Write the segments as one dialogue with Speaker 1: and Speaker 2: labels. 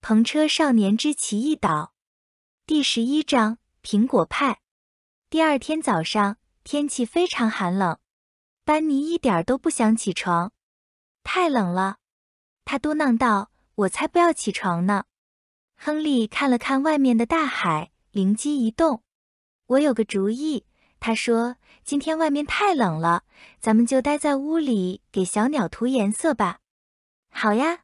Speaker 1: 《篷车少年之奇异岛》第十一章《苹果派》。第二天早上，天气非常寒冷，班尼一点都不想起床，太冷了。他嘟囔道：“我才不要起床呢！”亨利看了看外面的大海，灵机一动：“我有个主意。”他说：“今天外面太冷了，咱们就待在屋里给小鸟涂颜色吧。”“好呀！”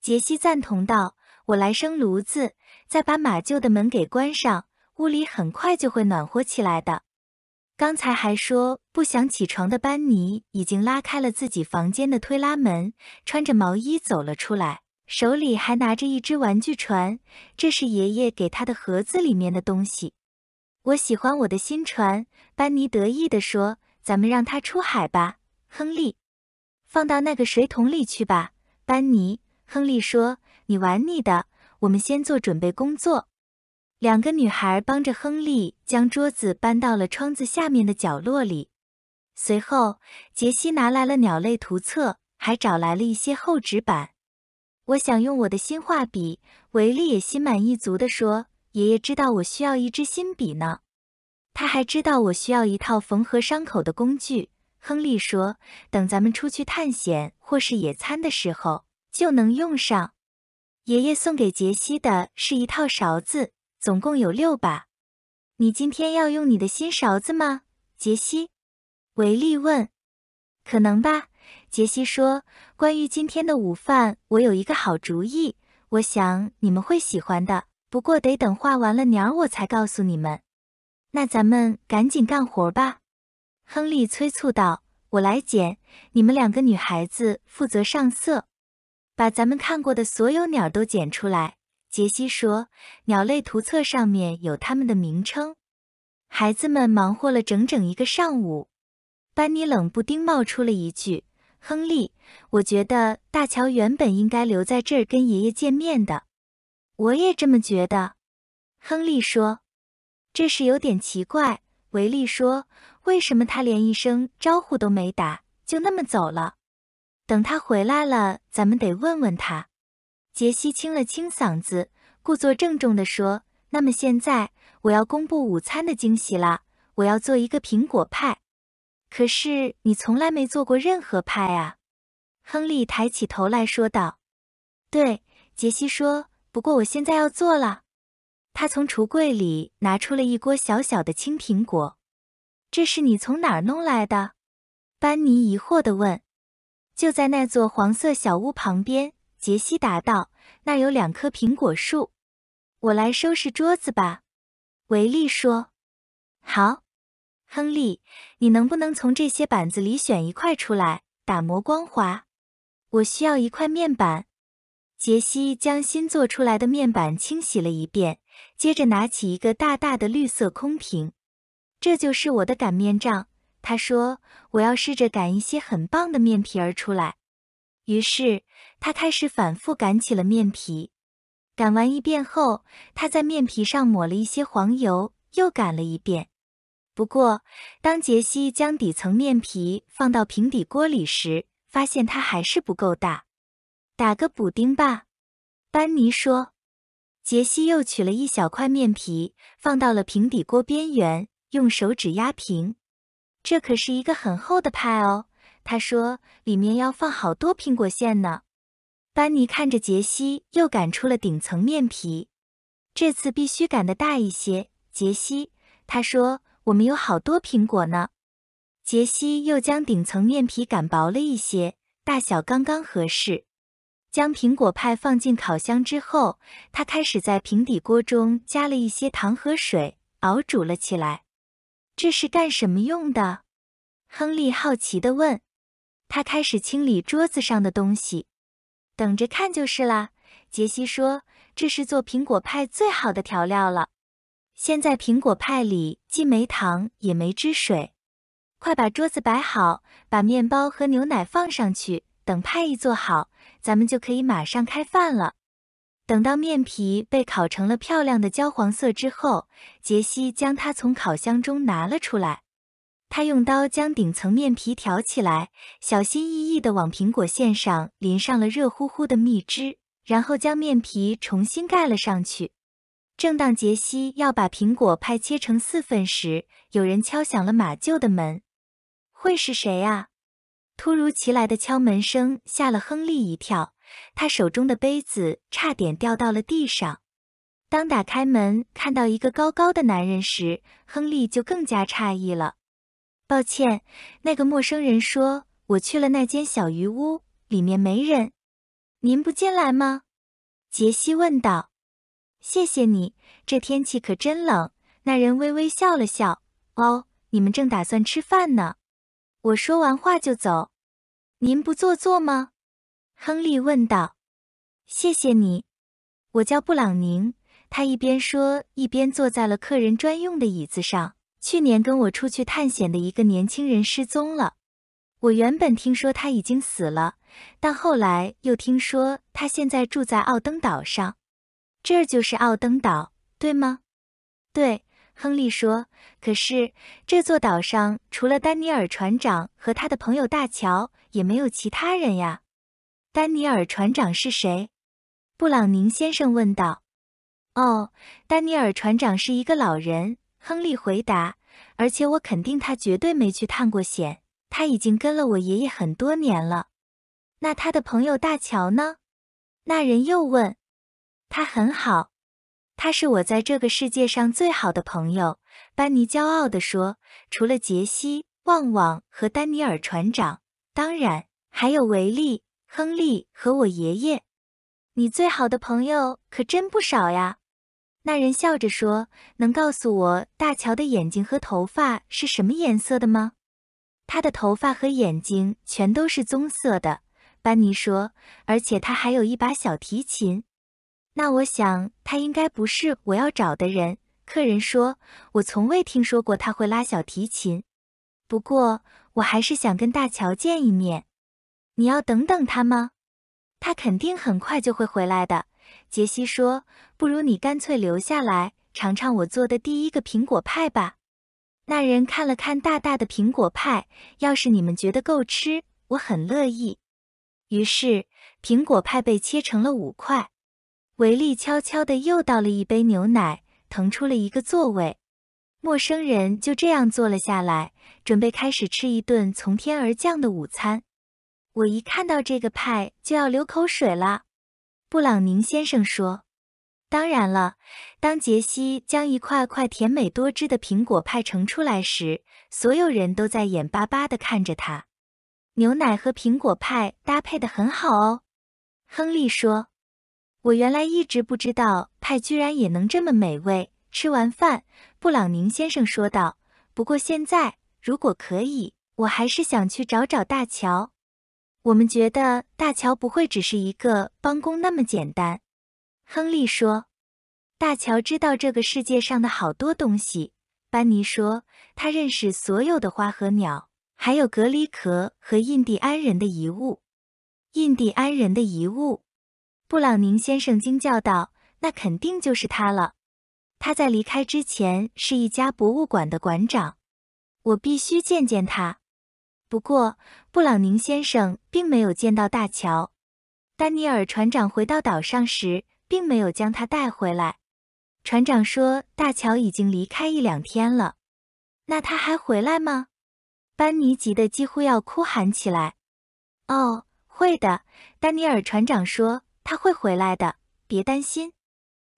Speaker 1: 杰西赞同道。我来生炉子，再把马厩的门给关上，屋里很快就会暖和起来的。刚才还说不想起床的班尼，已经拉开了自己房间的推拉门，穿着毛衣走了出来，手里还拿着一只玩具船，这是爷爷给他的盒子里面的东西。我喜欢我的新船，班尼得意地说：“咱们让它出海吧，亨利，放到那个水桶里去吧。”班尼，亨利说。你玩你的，我们先做准备工作。两个女孩帮着亨利将桌子搬到了窗子下面的角落里。随后，杰西拿来了鸟类图册，还找来了一些厚纸板。我想用我的新画笔。维利也心满意足地说：“爷爷知道我需要一支新笔呢。他还知道我需要一套缝合伤口的工具。”亨利说：“等咱们出去探险或是野餐的时候就能用上。”爷爷送给杰西的是一套勺子，总共有六把。你今天要用你的新勺子吗，杰西？维利问。可能吧，杰西说。关于今天的午饭，我有一个好主意，我想你们会喜欢的。不过得等画完了鸟儿，我才告诉你们。那咱们赶紧干活吧，亨利催促道。我来剪，你们两个女孩子负责上色。把咱们看过的所有鸟都剪出来，杰西说。鸟类图册上面有它们的名称。孩子们忙活了整整一个上午。班尼冷不丁冒出了一句：“亨利，我觉得大乔原本应该留在这儿跟爷爷见面的。”我也这么觉得，亨利说。这是有点奇怪，维利说。为什么他连一声招呼都没打就那么走了？等他回来了，咱们得问问他。杰西清了清嗓子，故作郑重地说：“那么现在，我要公布午餐的惊喜了。我要做一个苹果派。可是你从来没做过任何派啊。”亨利抬起头来说道：“对，杰西说。不过我现在要做了。”他从橱柜里拿出了一锅小小的青苹果。“这是你从哪儿弄来的？”班尼疑惑的问。就在那座黄色小屋旁边，杰西答道：“那有两棵苹果树。”“我来收拾桌子吧。”维利说。“好，亨利，你能不能从这些板子里选一块出来，打磨光滑？我需要一块面板。”杰西将新做出来的面板清洗了一遍，接着拿起一个大大的绿色空瓶，“这就是我的擀面杖。”他说：“我要试着擀一些很棒的面皮儿出来。”于是他开始反复擀起了面皮。擀完一遍后，他在面皮上抹了一些黄油，又擀了一遍。不过，当杰西将底层面皮放到平底锅里时，发现它还是不够大。“打个补丁吧。”班尼说。杰西又取了一小块面皮，放到了平底锅边缘，用手指压平。这可是一个很厚的派哦，他说里面要放好多苹果馅呢。班尼看着杰西又擀出了顶层面皮，这次必须擀的大一些。杰西，他说我们有好多苹果呢。杰西又将顶层面皮擀薄了一些，大小刚刚合适。将苹果派放进烤箱之后，他开始在平底锅中加了一些糖和水，熬煮了起来。这是干什么用的？亨利好奇地问。他开始清理桌子上的东西，等着看就是啦。杰西说：“这是做苹果派最好的调料了。现在苹果派里既没糖也没汁水。快把桌子摆好，把面包和牛奶放上去。等派一做好，咱们就可以马上开饭了。”等到面皮被烤成了漂亮的焦黄色之后，杰西将它从烤箱中拿了出来。他用刀将顶层面皮挑起来，小心翼翼地往苹果馅上淋上了热乎乎的蜜汁，然后将面皮重新盖了上去。正当杰西要把苹果派切成四份时，有人敲响了马厩的门。会是谁啊？突如其来的敲门声吓了亨利一跳。他手中的杯子差点掉到了地上。当打开门看到一个高高的男人时，亨利就更加诧异了。抱歉，那个陌生人说：“我去了那间小鱼屋，里面没人。您不进来吗？”杰西问道。“谢谢你，这天气可真冷。”那人微微笑了笑。“哦，你们正打算吃饭呢。”我说完话就走。“您不坐坐吗？”亨利问道：“谢谢你，我叫布朗宁。”他一边说，一边坐在了客人专用的椅子上。去年跟我出去探险的一个年轻人失踪了，我原本听说他已经死了，但后来又听说他现在住在奥登岛上。这就是奥登岛，对吗？对，亨利说。可是这座岛上除了丹尼尔船长和他的朋友大乔，也没有其他人呀。丹尼尔船长是谁？布朗宁先生问道。“哦，丹尼尔船长是一个老人。”亨利回答，“而且我肯定他绝对没去探过险。他已经跟了我爷爷很多年了。”那他的朋友大乔呢？那人又问。“他很好，他是我在这个世界上最好的朋友。”班尼骄傲地说，“除了杰西、旺旺和丹尼尔船长，当然还有维利。”亨利和我爷爷，你最好的朋友可真不少呀。那人笑着说：“能告诉我大乔的眼睛和头发是什么颜色的吗？”他的头发和眼睛全都是棕色的，班尼说。而且他还有一把小提琴。那我想他应该不是我要找的人。客人说：“我从未听说过他会拉小提琴，不过我还是想跟大乔见一面。”你要等等他吗？他肯定很快就会回来的。杰西说：“不如你干脆留下来，尝尝我做的第一个苹果派吧。”那人看了看大大的苹果派，要是你们觉得够吃，我很乐意。于是，苹果派被切成了五块。维利悄悄地又倒了一杯牛奶，腾出了一个座位。陌生人就这样坐了下来，准备开始吃一顿从天而降的午餐。我一看到这个派就要流口水了，布朗宁先生说。当然了，当杰西将一块块甜美多汁的苹果派盛出来时，所有人都在眼巴巴地看着他。牛奶和苹果派搭配得很好哦，亨利说。我原来一直不知道派居然也能这么美味。吃完饭，布朗宁先生说道。不过现在，如果可以，我还是想去找找大乔。我们觉得大乔不会只是一个帮工那么简单，亨利说。大乔知道这个世界上的好多东西，班尼说他认识所有的花和鸟，还有隔离壳和印第安人的遗物。印第安人的遗物，布朗宁先生惊叫道：“那肯定就是他了。他在离开之前是一家博物馆的馆长。我必须见见他。”不过，布朗宁先生并没有见到大乔。丹尼尔船长回到岛上时，并没有将他带回来。船长说：“大乔已经离开一两天了，那他还回来吗？”班尼急得几乎要哭喊起来。“哦，会的。”丹尼尔船长说，“他会回来的，别担心。”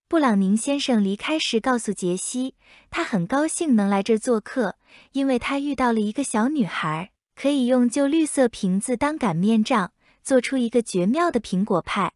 Speaker 1: 布朗宁先生离开时告诉杰西：“他很高兴能来这做客，因为他遇到了一个小女孩。”可以用旧绿色瓶子当擀面杖，做出一个绝妙的苹果派。